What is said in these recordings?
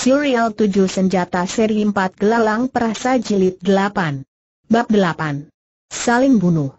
Serial 7 Senjata Seri 4 Gelalang Perasa Jilid 8 Bab 8 Saling Bunuh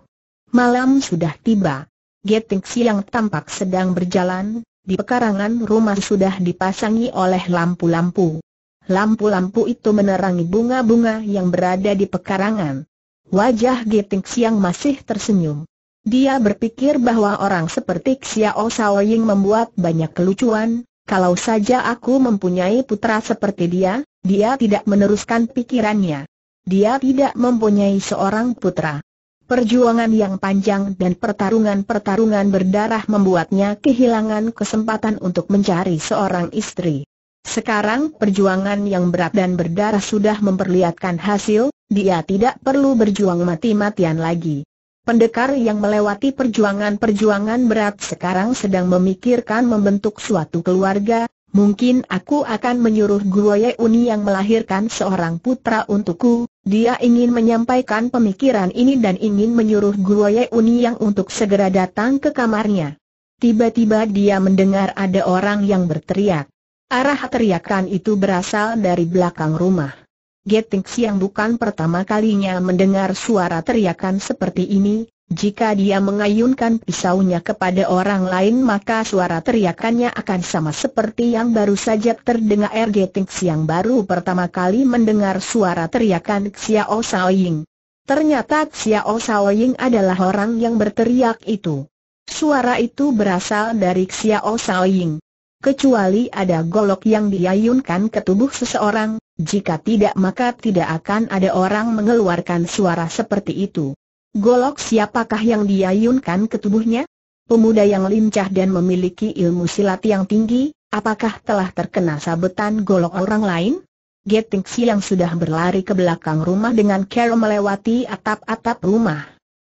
Malam sudah tiba Geting siang tampak sedang berjalan Di pekarangan rumah sudah dipasangi oleh lampu-lampu Lampu-lampu itu menerangi bunga-bunga yang berada di pekarangan Wajah Geting siang masih tersenyum Dia berpikir bahwa orang seperti Xiao Xiaoying membuat banyak kelucuan kalau saja aku mempunyai putra seperti dia, dia tidak meneruskan pikirannya. Dia tidak mempunyai seorang putra. Perjuangan yang panjang dan pertarungan-pertarungan berdarah membuatnya kehilangan kesempatan untuk mencari seorang istri. Sekarang perjuangan yang berat dan berdarah sudah memperlihatkan hasil, dia tidak perlu berjuang mati-matian lagi. Pendekar yang melewati perjuangan-perjuangan berat sekarang sedang memikirkan membentuk suatu keluarga, mungkin aku akan menyuruh Ye Uni yang melahirkan seorang putra untukku, dia ingin menyampaikan pemikiran ini dan ingin menyuruh Ye Uni yang untuk segera datang ke kamarnya. Tiba-tiba dia mendengar ada orang yang berteriak. Arah teriakan itu berasal dari belakang rumah. Getings yang bukan pertama kalinya mendengar suara teriakan seperti ini, jika dia mengayunkan pisaunya kepada orang lain maka suara teriakannya akan sama seperti yang baru saja terdengar Geting yang baru pertama kali mendengar suara teriakan Xiao Saoying. Ternyata Xiao Saoying adalah orang yang berteriak itu. Suara itu berasal dari Xiao Saoying. Kecuali ada golok yang diayunkan ke tubuh seseorang, jika tidak maka tidak akan ada orang mengeluarkan suara seperti itu. Golok siapakah yang diayunkan ke tubuhnya? Pemuda yang lincah dan memiliki ilmu silat yang tinggi, apakah telah terkena sabetan golok orang lain? si yang sudah berlari ke belakang rumah dengan cara melewati atap-atap rumah.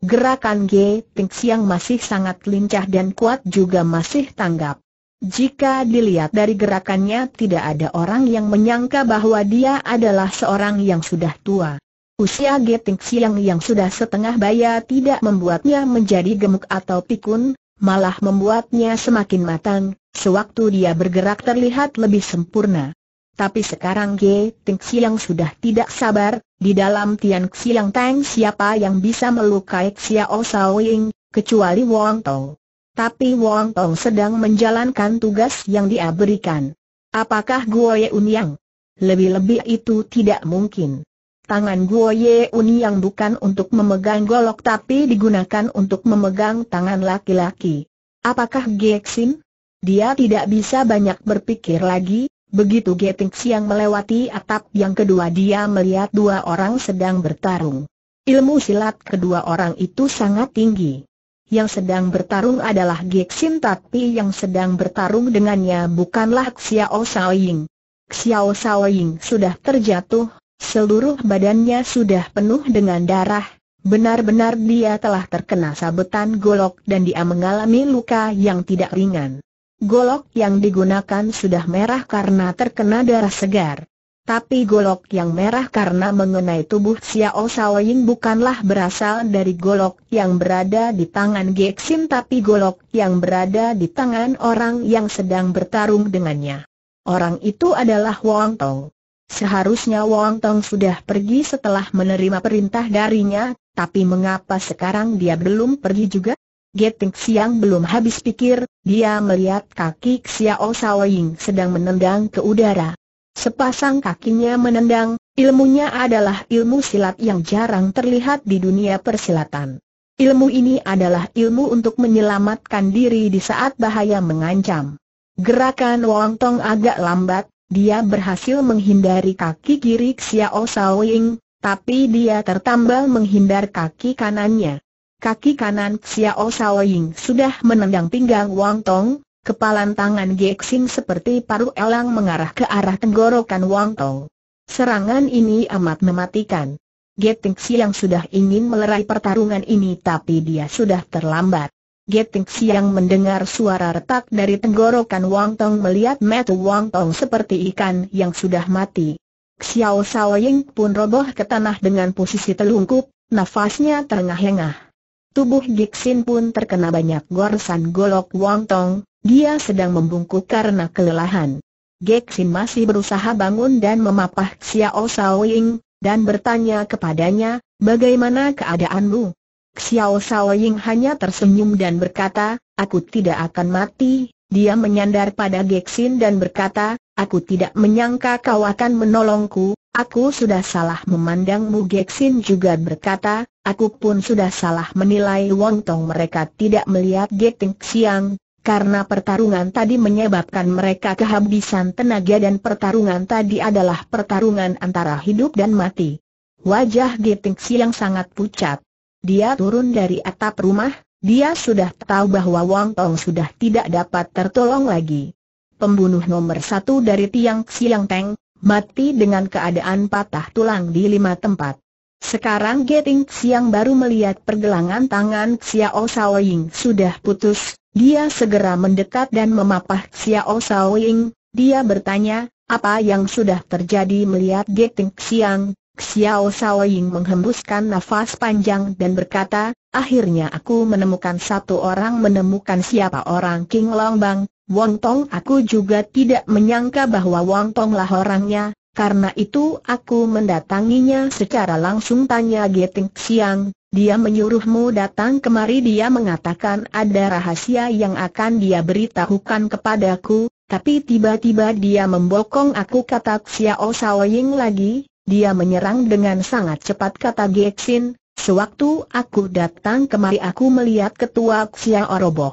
Gerakan Geting si yang masih sangat lincah dan kuat juga masih tanggap. Jika dilihat dari gerakannya tidak ada orang yang menyangka bahwa dia adalah seorang yang sudah tua. Usia Geting Siang yang sudah setengah baya tidak membuatnya menjadi gemuk atau pikun, malah membuatnya semakin matang, sewaktu dia bergerak terlihat lebih sempurna. Tapi sekarang Geting Siang sudah tidak sabar, di dalam Tian Xiang Tang siapa yang bisa melukai Xiao Shaoying, kecuali Wang Tong. Tapi Wong Tong sedang menjalankan tugas yang dia berikan. Apakah Guo Ye Unyang? Lebih-lebih itu tidak mungkin. Tangan Guo Ye Unyang bukan untuk memegang golok tapi digunakan untuk memegang tangan laki-laki. Apakah Gexin? Dia tidak bisa banyak berpikir lagi, begitu Geting Siang melewati atap yang kedua dia melihat dua orang sedang bertarung. Ilmu silat kedua orang itu sangat tinggi. Yang sedang bertarung adalah Gixin tapi yang sedang bertarung dengannya bukanlah Xiao Saoying. Xiao Saoying sudah terjatuh, seluruh badannya sudah penuh dengan darah, benar-benar dia telah terkena sabetan golok dan dia mengalami luka yang tidak ringan. Golok yang digunakan sudah merah karena terkena darah segar. Tapi golok yang merah karena mengenai tubuh Xiao Shaoying bukanlah berasal dari golok yang berada di tangan Gexin tapi golok yang berada di tangan orang yang sedang bertarung dengannya. Orang itu adalah Wang Tong. Seharusnya Wang Tong sudah pergi setelah menerima perintah darinya, tapi mengapa sekarang dia belum pergi juga? Geting Siang belum habis pikir, dia melihat kaki Xiao Shaoying sedang menendang ke udara. Sepasang kakinya menendang, ilmunya adalah ilmu silat yang jarang terlihat di dunia persilatan. Ilmu ini adalah ilmu untuk menyelamatkan diri di saat bahaya mengancam. Gerakan Wang Tong agak lambat, dia berhasil menghindari kaki kiri Xiao Ying, tapi dia tertambal menghindar kaki kanannya. Kaki kanan Xiao Ying sudah menendang pinggang Wang Tong, Kepalan tangan Gexing seperti paruh elang mengarah ke arah tenggorokan Wang Tong. Serangan ini amat mematikan. Getingsi yang sudah ingin melerai pertarungan ini tapi dia sudah terlambat. Getingsi yang mendengar suara retak dari tenggorokan Wang Tong melihat mata Wang Tong seperti ikan yang sudah mati. Xiao Saoying pun roboh ke tanah dengan posisi telungkup, nafasnya terengah-engah. Tubuh Gixin pun terkena banyak goresan golok Wang Tong, dia sedang membungkuk karena kelelahan. Gexin masih berusaha bangun dan memapah Xiao Ying, dan bertanya kepadanya, bagaimana keadaanmu? Xiao Ying hanya tersenyum dan berkata, aku tidak akan mati. Dia menyandar pada Gexin dan berkata, aku tidak menyangka kau akan menolongku, aku sudah salah memandangmu Gexin juga berkata, Aku pun sudah salah menilai Wong Tong mereka tidak melihat Geting Siang, karena pertarungan tadi menyebabkan mereka kehabisan tenaga dan pertarungan tadi adalah pertarungan antara hidup dan mati. Wajah Giting Siang sangat pucat. Dia turun dari atap rumah, dia sudah tahu bahwa Wang Tong sudah tidak dapat tertolong lagi. Pembunuh nomor satu dari Tiang Siang Teng, mati dengan keadaan patah tulang di lima tempat. Sekarang Geting yang baru melihat pergelangan tangan Xiao Shaoying sudah putus, dia segera mendekat dan memapah Xiao Saoying, dia bertanya, apa yang sudah terjadi melihat Geting Xiang, Xiao Saoying menghembuskan nafas panjang dan berkata, akhirnya aku menemukan satu orang menemukan siapa orang King Longbang, Wong Tong aku juga tidak menyangka bahwa Wong Tong lah orangnya, karena itu aku mendatanginya secara langsung tanya Geting Xiang, dia menyuruhmu datang kemari dia mengatakan ada rahasia yang akan dia beritahukan kepadaku, tapi tiba-tiba dia membokong aku kata Xiao Saoying lagi, dia menyerang dengan sangat cepat kata Gexin, sewaktu aku datang kemari aku melihat ketua Xiao roboh.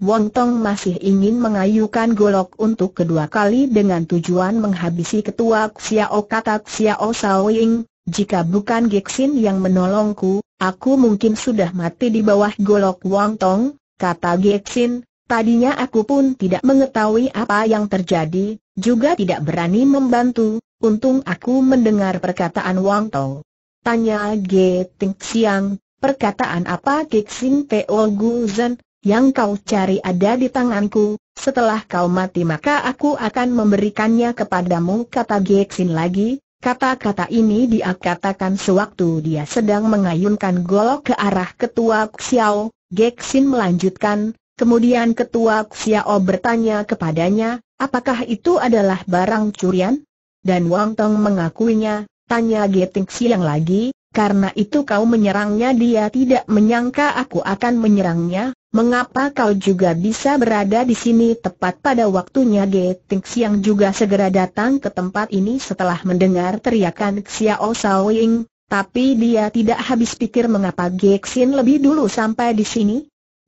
Wong Tong masih ingin mengayukan golok untuk kedua kali dengan tujuan menghabisi ketua Xiao kata Xiao Saoying, jika bukan Gixin yang menolongku, aku mungkin sudah mati di bawah golok Wang Tong, kata Gixin. Tadinya aku pun tidak mengetahui apa yang terjadi, juga tidak berani membantu, untung aku mendengar perkataan Wang Tong. Tanya Ge Ting Xiang, perkataan apa Gixin Teo Guzhen, yang kau cari ada di tanganku, setelah kau mati maka aku akan memberikannya kepadamu kata Gexin lagi, Kata-kata ini dia katakan sewaktu dia sedang mengayunkan golok ke arah ketua Xiao, Gexin melanjutkan, kemudian ketua Xiao bertanya kepadanya, apakah itu adalah barang curian? Dan Wang Tong mengakuinya, tanya Geting Xiang lagi, karena itu kau menyerangnya dia tidak menyangka aku akan menyerangnya, mengapa kau juga bisa berada di sini tepat pada waktunya Ting Siang juga segera datang ke tempat ini setelah mendengar teriakan Xiao Ying, tapi dia tidak habis pikir mengapa Ge Gexin lebih dulu sampai di sini?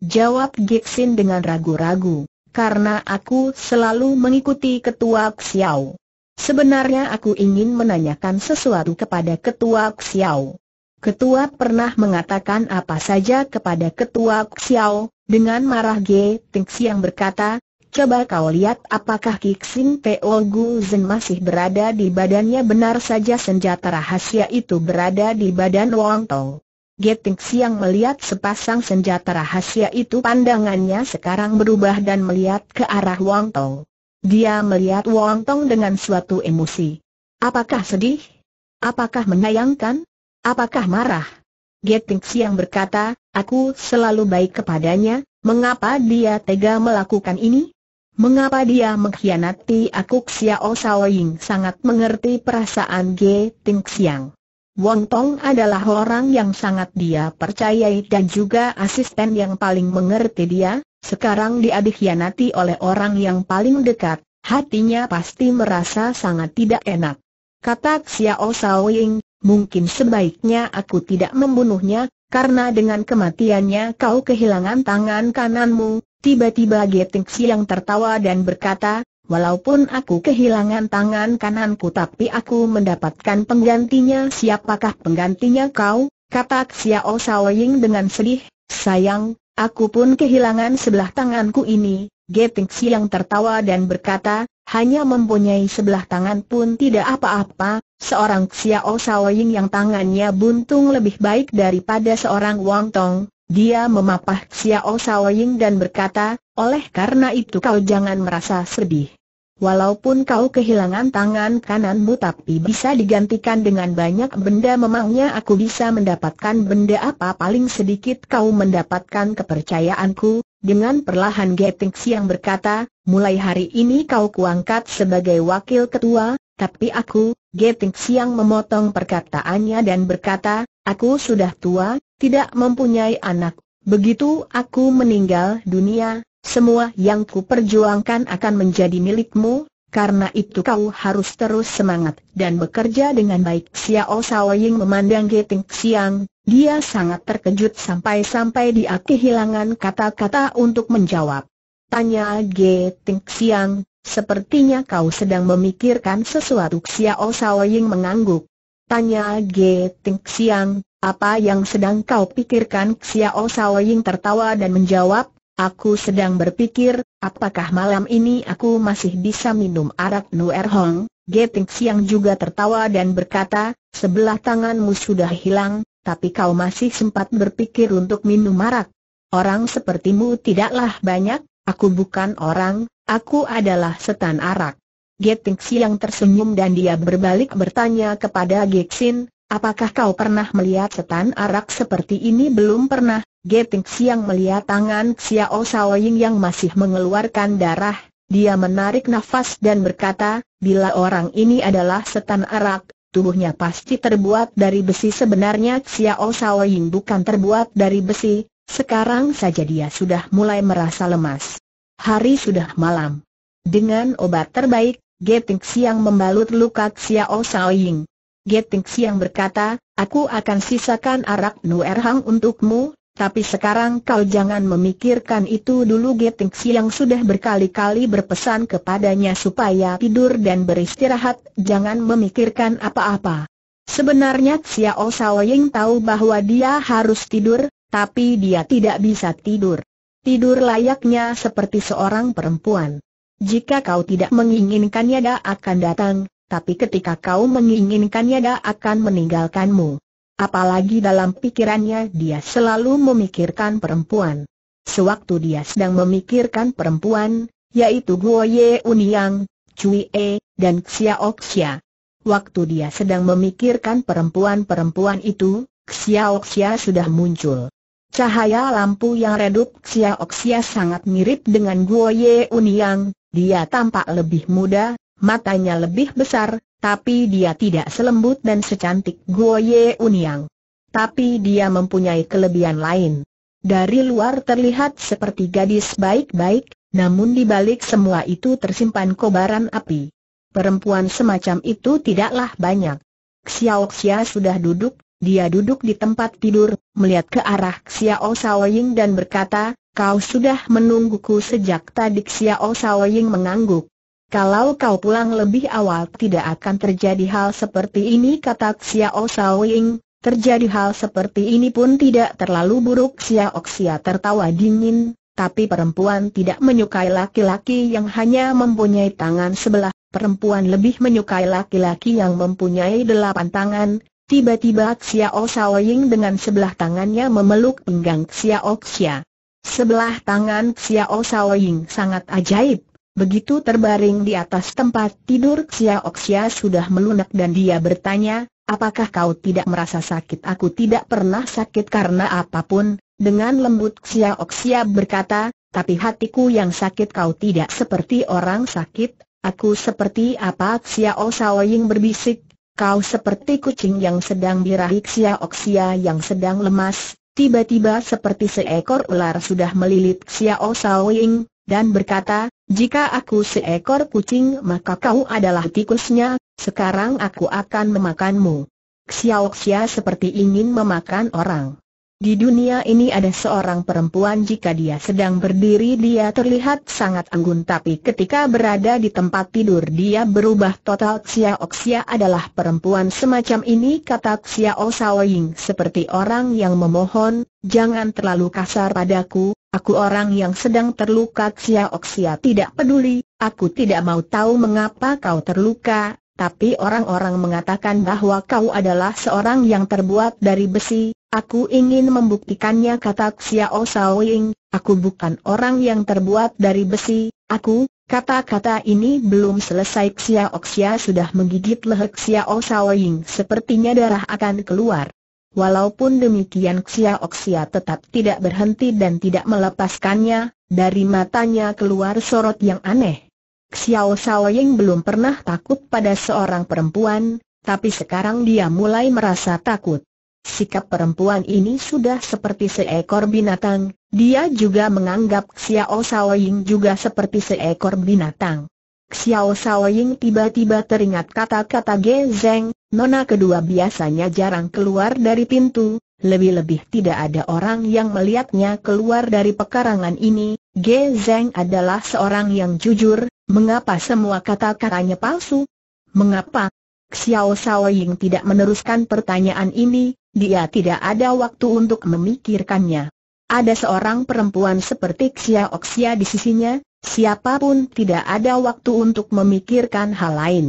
Jawab Ge Gexin dengan ragu-ragu, karena aku selalu mengikuti ketua Xiao. Sebenarnya aku ingin menanyakan sesuatu kepada ketua Xiao. Ketua pernah mengatakan apa saja kepada Ketua Xiao, dengan marah Ge Tingxi yang berkata, Coba kau lihat apakah Kixin Teo Guzen masih berada di badannya benar saja senjata rahasia itu berada di badan Wang Tong. Tingxi yang melihat sepasang senjata rahasia itu pandangannya sekarang berubah dan melihat ke arah Wang Tong. Dia melihat Wang Tong dengan suatu emosi. Apakah sedih? Apakah menyayangkan? Apakah marah? Geting Siang berkata, aku selalu baik kepadanya, mengapa dia tega melakukan ini? Mengapa dia mengkhianati aku Xiao Saoying sangat mengerti perasaan Geting Siang. Wong Tong adalah orang yang sangat dia percayai dan juga asisten yang paling mengerti dia, sekarang dia dikhianati oleh orang yang paling dekat, hatinya pasti merasa sangat tidak enak. Kata Xiao Saoying, mungkin sebaiknya aku tidak membunuhnya, karena dengan kematiannya kau kehilangan tangan kananmu. Tiba-tiba Geting Siang tertawa dan berkata, Walaupun aku kehilangan tangan kananku tapi aku mendapatkan penggantinya Siapakah penggantinya kau? Kata Xiao Xiaoying dengan sedih Sayang, aku pun kehilangan sebelah tanganku ini Geting Siang tertawa dan berkata Hanya mempunyai sebelah tangan pun tidak apa-apa Seorang Xiao Saoying yang tangannya buntung lebih baik daripada seorang Wang Tong, dia memapah Xiao Saoying dan berkata, oleh karena itu kau jangan merasa sedih. Walaupun kau kehilangan tangan kananmu tapi bisa digantikan dengan banyak benda memangnya aku bisa mendapatkan benda apa paling sedikit kau mendapatkan kepercayaanku, dengan perlahan Geting yang berkata, mulai hari ini kau kuangkat sebagai wakil ketua, tapi aku, Geting Siang memotong perkataannya dan berkata, aku sudah tua, tidak mempunyai anak, begitu aku meninggal dunia, semua yang ku perjuangkan akan menjadi milikmu, karena itu kau harus terus semangat dan bekerja dengan baik Xiao Saoying memandang Geting Siang, dia sangat terkejut sampai-sampai dia kehilangan kata-kata untuk menjawab. Tanya Geting Siang, Sepertinya kau sedang memikirkan sesuatu Xiao Sao Ying mengangguk. Tanya Ge Ting Xiang, apa yang sedang kau pikirkan Xiao Sao Ying tertawa dan menjawab, aku sedang berpikir, apakah malam ini aku masih bisa minum arak Nuer Hong? Ge Ting Xiang juga tertawa dan berkata, sebelah tanganmu sudah hilang, tapi kau masih sempat berpikir untuk minum arak. Orang sepertimu tidaklah banyak, Aku bukan orang, aku adalah setan arak. Geting Siang tersenyum dan dia berbalik bertanya kepada Geksin, apakah kau pernah melihat setan arak seperti ini belum pernah? Geting Siang melihat tangan Xiao Ying yang masih mengeluarkan darah, dia menarik nafas dan berkata, bila orang ini adalah setan arak, tubuhnya pasti terbuat dari besi sebenarnya Xiao Ying bukan terbuat dari besi, sekarang saja dia sudah mulai merasa lemas. Hari sudah malam. Dengan obat terbaik, Geting Siang membalut luka Xiao Saoying. Geting Siang berkata, aku akan sisakan arak Nuerhang untukmu, tapi sekarang kau jangan memikirkan itu dulu Geting Siang sudah berkali-kali berpesan kepadanya supaya tidur dan beristirahat, jangan memikirkan apa-apa. Sebenarnya Xiao Saoying tahu bahwa dia harus tidur, tapi dia tidak bisa tidur. Tidur layaknya seperti seorang perempuan. Jika kau tidak menginginkannya dia akan datang, tapi ketika kau menginginkannya dia akan meninggalkanmu. Apalagi dalam pikirannya dia selalu memikirkan perempuan. Sewaktu dia sedang memikirkan perempuan, yaitu Guo Ye Uniang, Cui E, dan Xiao Xia. Waktu dia sedang memikirkan perempuan-perempuan itu, Xiao Xia sudah muncul. Cahaya lampu yang redup Xia Oxia sangat mirip dengan Guo Ye Uniang, dia tampak lebih muda, matanya lebih besar, tapi dia tidak selembut dan secantik Guo Ye Uniang. Tapi dia mempunyai kelebihan lain. Dari luar terlihat seperti gadis baik-baik, namun di balik semua itu tersimpan kobaran api. Perempuan semacam itu tidaklah banyak. Xiao Xia sudah duduk, dia duduk di tempat tidur, melihat ke arah Xiao Saoying dan berkata, kau sudah menungguku sejak tadi Xiao Saoying mengangguk. Kalau kau pulang lebih awal tidak akan terjadi hal seperti ini kata Xiao Saoying, terjadi hal seperti ini pun tidak terlalu buruk Xiao Xia tertawa dingin, tapi perempuan tidak menyukai laki-laki yang hanya mempunyai tangan sebelah, perempuan lebih menyukai laki-laki yang mempunyai delapan tangan, Tiba-tiba Xiao Saoying dengan sebelah tangannya memeluk pinggang Xiao Xia. Sebelah tangan Xiao Saoying sangat ajaib. Begitu terbaring di atas tempat tidur Xiao Xia sudah melunak dan dia bertanya, Apakah kau tidak merasa sakit? Aku tidak pernah sakit karena apapun. Dengan lembut Xia berkata, tapi hatiku yang sakit kau tidak seperti orang sakit. Aku seperti apa? Xia Xiaoying berbisik, Kau seperti kucing yang sedang dirahi Xiaoxia yang sedang lemas, tiba-tiba seperti seekor ular sudah melilit Xiao Saoying, dan berkata, jika aku seekor kucing maka kau adalah tikusnya, sekarang aku akan memakanmu. Xiaoxia seperti ingin memakan orang. Di dunia ini ada seorang perempuan jika dia sedang berdiri dia terlihat sangat anggun tapi ketika berada di tempat tidur dia berubah total Xia adalah perempuan semacam ini kata Xia oh Ying seperti orang yang memohon, jangan terlalu kasar padaku, aku orang yang sedang terluka Xia Oxia tidak peduli, aku tidak mau tahu mengapa kau terluka, tapi orang-orang mengatakan bahwa kau adalah seorang yang terbuat dari besi, Aku ingin membuktikannya kata Xiao Saoying, aku bukan orang yang terbuat dari besi, aku, kata-kata ini belum selesai Xiao Xia sudah menggigit leher Xiao Saoying sepertinya darah akan keluar. Walaupun demikian Xiao Xia tetap tidak berhenti dan tidak melepaskannya, dari matanya keluar sorot yang aneh. Xiao Saoying belum pernah takut pada seorang perempuan, tapi sekarang dia mulai merasa takut. Sikap perempuan ini sudah seperti seekor binatang, dia juga menganggap Xiao Saoying juga seperti seekor binatang. Xiao Saoying tiba-tiba teringat kata-kata Ge Zeng, nona kedua biasanya jarang keluar dari pintu, lebih-lebih tidak ada orang yang melihatnya keluar dari pekarangan ini, Ge Zeng adalah seorang yang jujur, mengapa semua kata-katanya palsu? Mengapa? Xiao Saoying tidak meneruskan pertanyaan ini, dia tidak ada waktu untuk memikirkannya. Ada seorang perempuan seperti Xia Oxia di sisinya, siapapun tidak ada waktu untuk memikirkan hal lain.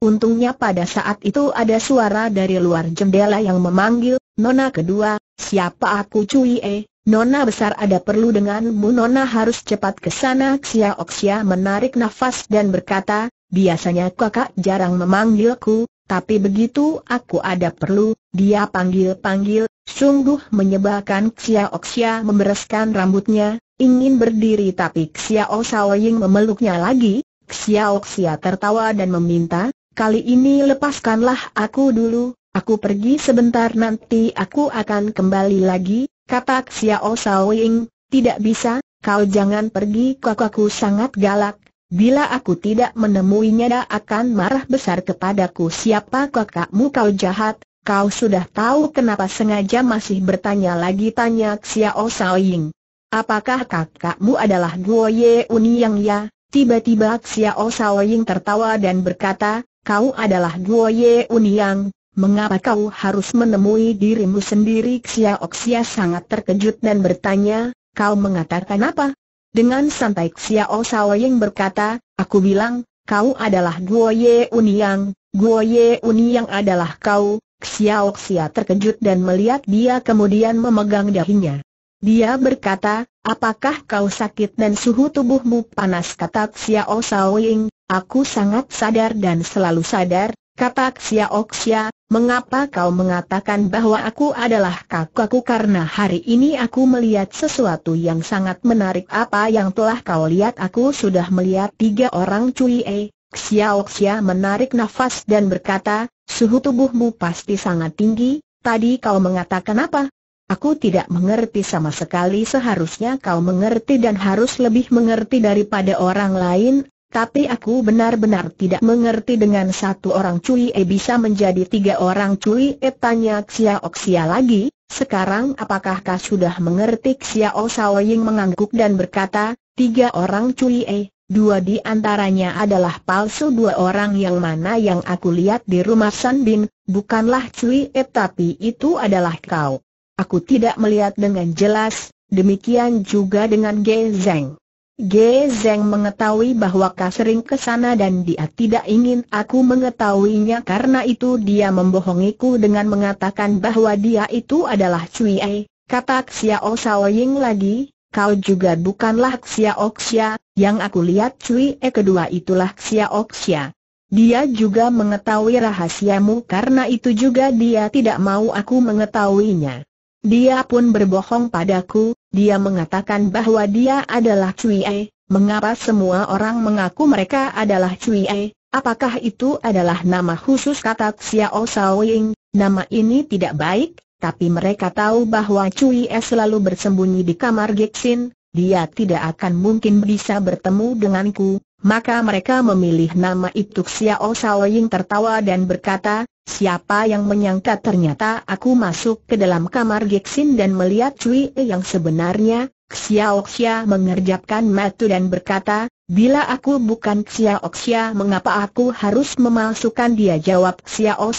Untungnya pada saat itu ada suara dari luar jendela yang memanggil, Nona kedua, siapa aku Cui E? Nona besar ada perlu denganmu Nona harus cepat ke sana Xia Oxia menarik nafas dan berkata, biasanya kakak jarang memanggilku, tapi begitu aku ada perlu, dia panggil-panggil, sungguh menyebalkan Xiaoxia membereskan rambutnya, ingin berdiri tapi Xiao Saoying memeluknya lagi, Xiaoxia tertawa dan meminta, kali ini lepaskanlah aku dulu, aku pergi sebentar nanti aku akan kembali lagi, kata Xiao Saoying, tidak bisa, kau jangan pergi kakakku sangat galak, Bila aku tidak menemuinya dia akan marah besar kepadaku siapa kakakmu kau jahat, kau sudah tahu kenapa sengaja masih bertanya lagi tanya Xiao oh Saoying. Apakah kakakmu adalah Guo Ye yang ya? Tiba-tiba Xiao oh Saoying tertawa dan berkata, kau adalah Guo Ye Yang, Mengapa kau harus menemui dirimu sendiri? Xiao oh Xia sangat terkejut dan bertanya, kau mengatakan apa? Dengan santai Xiao Saoying berkata, aku bilang, kau adalah Guo Ye yang, Guo Ye yang adalah kau, Xiao Xia terkejut dan melihat dia kemudian memegang dahinya. Dia berkata, apakah kau sakit dan suhu tubuhmu panas kata Xiao Saoying, aku sangat sadar dan selalu sadar, kata Xiao Xia, Mengapa kau mengatakan bahwa aku adalah kakakku karena hari ini aku melihat sesuatu yang sangat menarik apa yang telah kau lihat aku sudah melihat tiga orang cuy E. Xiao menarik nafas dan berkata, suhu tubuhmu pasti sangat tinggi, tadi kau mengatakan apa? Aku tidak mengerti sama sekali seharusnya kau mengerti dan harus lebih mengerti daripada orang lain tapi aku benar-benar tidak mengerti dengan satu orang cuy E bisa menjadi tiga orang cuy E tanya Xiao Xia lagi, sekarang apakah kau sudah mengerti Xiao Ying mengangguk dan berkata, tiga orang cuy E, dua di antaranya adalah palsu dua orang yang mana yang aku lihat di rumah Sandin, bukanlah cuy E tapi itu adalah kau. Aku tidak melihat dengan jelas, demikian juga dengan Ge Zeng. Ge Zeng mengetahui bahwa sering ke sana dan dia tidak ingin aku mengetahuinya karena itu dia membohongiku dengan mengatakan bahwa dia itu adalah Cui E, kata Xiao Sao lagi, kau juga bukanlah Xiao Xia, yang aku lihat Cui E kedua itulah Xiao Xia. Dia juga mengetahui rahasiamu karena itu juga dia tidak mau aku mengetahuinya. Dia pun berbohong padaku, dia mengatakan bahwa dia adalah Cui E. Mengapa semua orang mengaku mereka adalah Cui E? Apakah itu adalah nama khusus kata Xiao Ying? Nama ini tidak baik, tapi mereka tahu bahwa Cui E selalu bersembunyi di kamar Gixin. Dia tidak akan mungkin bisa bertemu denganku, maka mereka memilih nama itu Xiao Ying tertawa dan berkata, Siapa yang menyangka ternyata aku masuk ke dalam kamar Gixin dan melihat Cui e yang sebenarnya, Xiaoxia mengerjapkan matu dan berkata, bila aku bukan Xiaoxia mengapa aku harus memalsukan dia jawab Xiao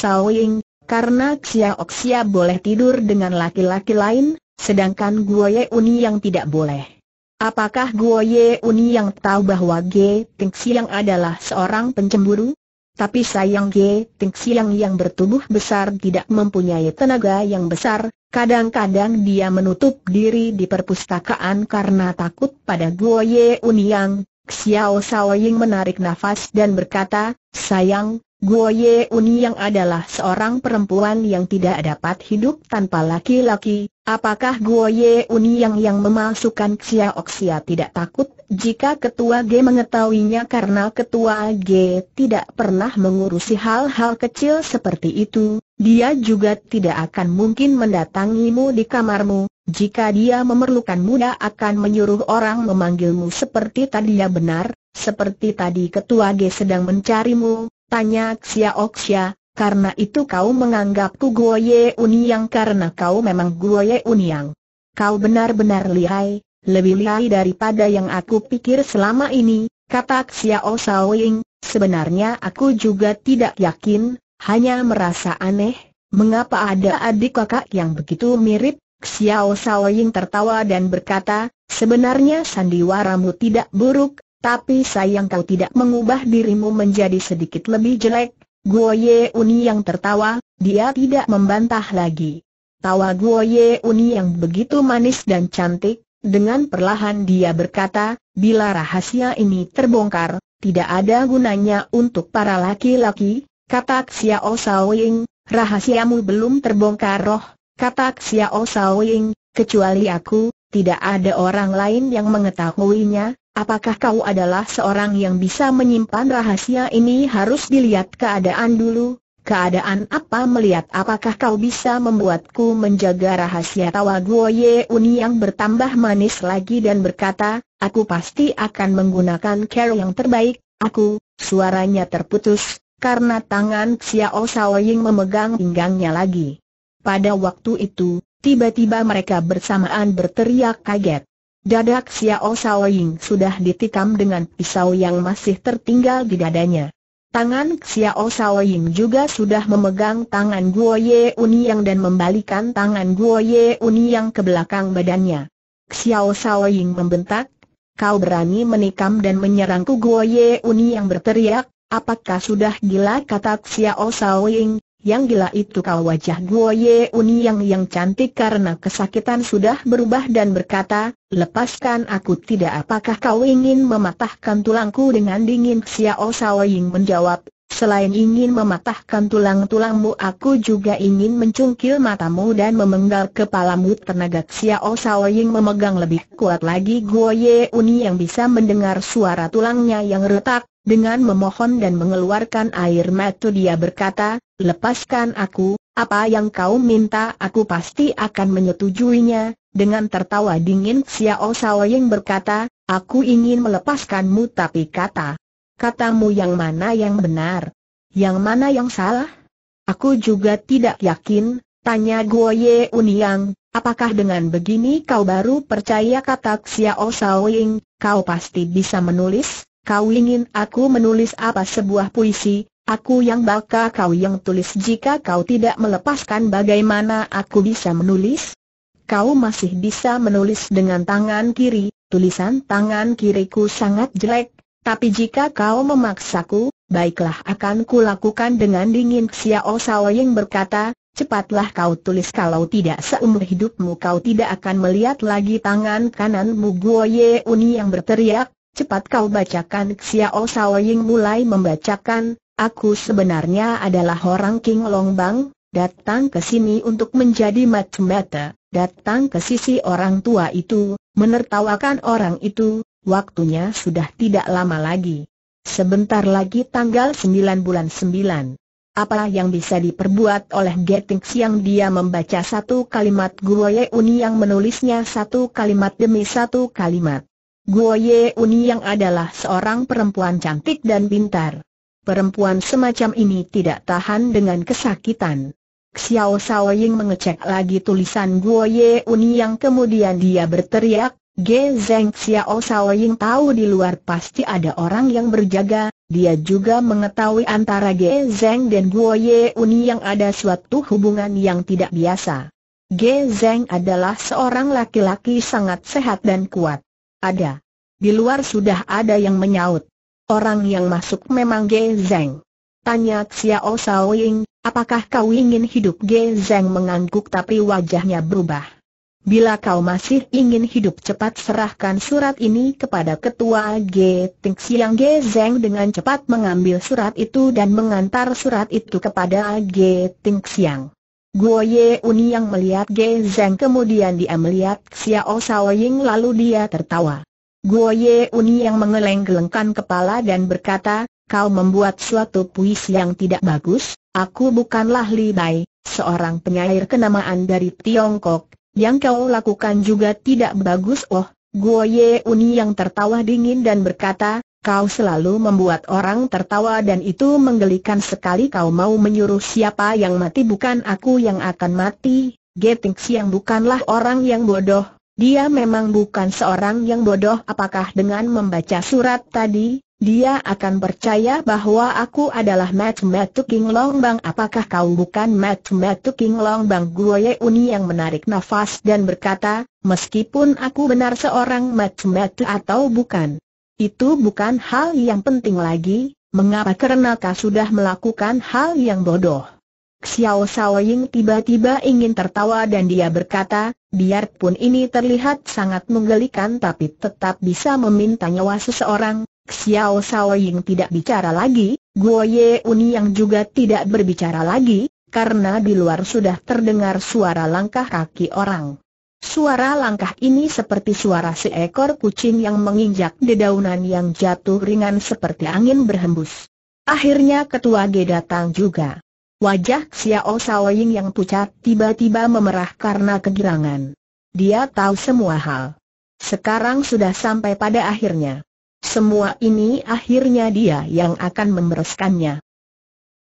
karena Xiaoxia boleh tidur dengan laki-laki lain, sedangkan Guoye Uni yang tidak boleh. Apakah Guoye Uni yang tahu bahwa Ge Tingxiang adalah seorang pencemburu? Tapi sayang Ge Ting Siang yang bertubuh besar tidak mempunyai tenaga yang besar, kadang-kadang dia menutup diri di perpustakaan karena takut pada Guo Ye Uniang. Xiao Ying menarik nafas dan berkata, sayang, Guo Ye Uni yang adalah seorang perempuan yang tidak dapat hidup tanpa laki-laki, apakah Guo Ye Uni yang yang memalsukan Xia Oxia tidak takut jika Ketua G mengetahuinya karena Ketua G tidak pernah mengurusi hal-hal kecil seperti itu, dia juga tidak akan mungkin mendatangimu di kamarmu, jika dia memerlukan muda akan menyuruh orang memanggilmu seperti tadinya benar, seperti tadi ketua G sedang mencarimu, Tanya Xiaoxia, karena itu kau menganggapku Guo Ye Uniang karena kau memang Guo Ye Uniang. Kau benar-benar lihai, lebih lihai daripada yang aku pikir selama ini, kata Xiao sebenarnya aku juga tidak yakin, hanya merasa aneh, mengapa ada adik kakak yang begitu mirip? Xiao tertawa dan berkata, sebenarnya sandiwaramu tidak buruk, tapi sayang kau tidak mengubah dirimu menjadi sedikit lebih jelek. Guo Ye Uni yang tertawa, dia tidak membantah lagi. Tawa Guo Ye Uni yang begitu manis dan cantik, dengan perlahan dia berkata, bila rahasia ini terbongkar, tidak ada gunanya untuk para laki-laki, kata Xiao Ying, rahasiamu belum terbongkar roh, kata Xiao Ying, kecuali aku, tidak ada orang lain yang mengetahuinya, Apakah kau adalah seorang yang bisa menyimpan rahasia ini harus dilihat keadaan dulu? Keadaan apa melihat apakah kau bisa membuatku menjaga rahasia tawa Guo Ye Uni yang bertambah manis lagi dan berkata, aku pasti akan menggunakan care yang terbaik, aku, suaranya terputus, karena tangan Xiao Ying memegang pinggangnya lagi. Pada waktu itu, tiba-tiba mereka bersamaan berteriak kaget. Dadak Xiao Saoying sudah ditikam dengan pisau yang masih tertinggal di dadanya. Tangan Xiao Saoying juga sudah memegang tangan Guo Ye Uniang dan membalikan tangan Guo Ye Uniang ke belakang badannya. Xiao Saoying membentak, kau berani menikam dan menyerangku Guo Ye Uniang berteriak, apakah sudah gila kata Xiao Saoying, yang gila itu kau wajah Guo Ye Uni yang cantik karena kesakitan sudah berubah dan berkata, lepaskan aku tidak apakah kau ingin mematahkan tulangku dengan dingin Xiao Sao Ying menjawab, selain ingin mematahkan tulang-tulangmu aku juga ingin mencungkil matamu dan memenggal kepalamu tenaga Xiao Sao Ying memegang lebih kuat lagi Guo Ye yang bisa mendengar suara tulangnya yang retak, dengan memohon dan mengeluarkan air mata dia berkata, lepaskan aku, apa yang kau minta aku pasti akan menyetujuinya. Dengan tertawa dingin Xiao Xiaoying berkata, aku ingin melepaskanmu tapi kata. Katamu yang mana yang benar? Yang mana yang salah? Aku juga tidak yakin, tanya Guo Ye Uniang, apakah dengan begini kau baru percaya kata Xiao Xiaoying? kau pasti bisa menulis? Kau ingin aku menulis apa sebuah puisi, aku yang bakal kau yang tulis jika kau tidak melepaskan bagaimana aku bisa menulis? Kau masih bisa menulis dengan tangan kiri, tulisan tangan kiriku sangat jelek, tapi jika kau memaksaku, baiklah akan kulakukan dengan dingin Xiao Sao yang berkata, cepatlah kau tulis kalau tidak seumur hidupmu kau tidak akan melihat lagi tangan kananmu Guo Ye Uni yang berteriak, Cepat kau bacakan Xiao Saoying mulai membacakan, aku sebenarnya adalah orang King Longbang, datang ke sini untuk menjadi mata datang ke sisi orang tua itu, menertawakan orang itu, waktunya sudah tidak lama lagi. Sebentar lagi tanggal 9 bulan 9. Apa yang bisa diperbuat oleh Getings yang dia membaca satu kalimat Guoye Uni yang menulisnya satu kalimat demi satu kalimat. Guo Ye Uni yang adalah seorang perempuan cantik dan pintar. Perempuan semacam ini tidak tahan dengan kesakitan. Xiao Sao Ying mengecek lagi tulisan Guo Ye Uni yang kemudian dia berteriak, Ge Zeng Xiao Sao Ying tahu di luar pasti ada orang yang berjaga, dia juga mengetahui antara Ge Zeng dan Guo Ye Uni yang ada suatu hubungan yang tidak biasa. Ge Zeng adalah seorang laki-laki sangat sehat dan kuat. Ada. Di luar sudah ada yang menyaut. Orang yang masuk memang Ge Zeng. Tanya Xiao Ying. apakah kau ingin hidup Ge Zeng mengangguk tapi wajahnya berubah. Bila kau masih ingin hidup cepat serahkan surat ini kepada ketua Ge Ting Siang Ge Zeng dengan cepat mengambil surat itu dan mengantar surat itu kepada Ge Ting Siang. Guo Ye Uni yang melihat Ge Zeng kemudian dia melihat Xiao Sao Ying lalu dia tertawa. Guo Ye Uni yang mengeleng-gelengkan kepala dan berkata, kau membuat suatu puisi yang tidak bagus, aku bukanlah Li Bai, seorang penyair kenamaan dari Tiongkok, yang kau lakukan juga tidak bagus oh. Guo Ye Uni yang tertawa dingin dan berkata, Kau selalu membuat orang tertawa dan itu menggelikan sekali kau mau menyuruh siapa yang mati bukan aku yang akan mati. Geting Siang bukanlah orang yang bodoh. Dia memang bukan seorang yang bodoh apakah dengan membaca surat tadi, dia akan percaya bahwa aku adalah Mat Mat King Long Bang apakah kau bukan Mat Mat King Long Longbang Ye Uni yang menarik nafas dan berkata, meskipun aku benar seorang Mat Mat atau bukan, itu bukan hal yang penting lagi, mengapa karena kau sudah melakukan hal yang bodoh. Xiao Ying tiba-tiba ingin tertawa dan dia berkata, biarpun ini terlihat sangat menggelikan tapi tetap bisa meminta nyawa seseorang, Xiao Ying tidak bicara lagi, Guo Ye Uni yang juga tidak berbicara lagi, karena di luar sudah terdengar suara langkah kaki orang. Suara langkah ini seperti suara seekor kucing yang menginjak dedaunan yang jatuh ringan seperti angin berhembus. Akhirnya ketua G datang juga. Wajah Xiao Saoying yang pucat tiba-tiba memerah karena kegirangan. Dia tahu semua hal. Sekarang sudah sampai pada akhirnya. Semua ini akhirnya dia yang akan membereskannya.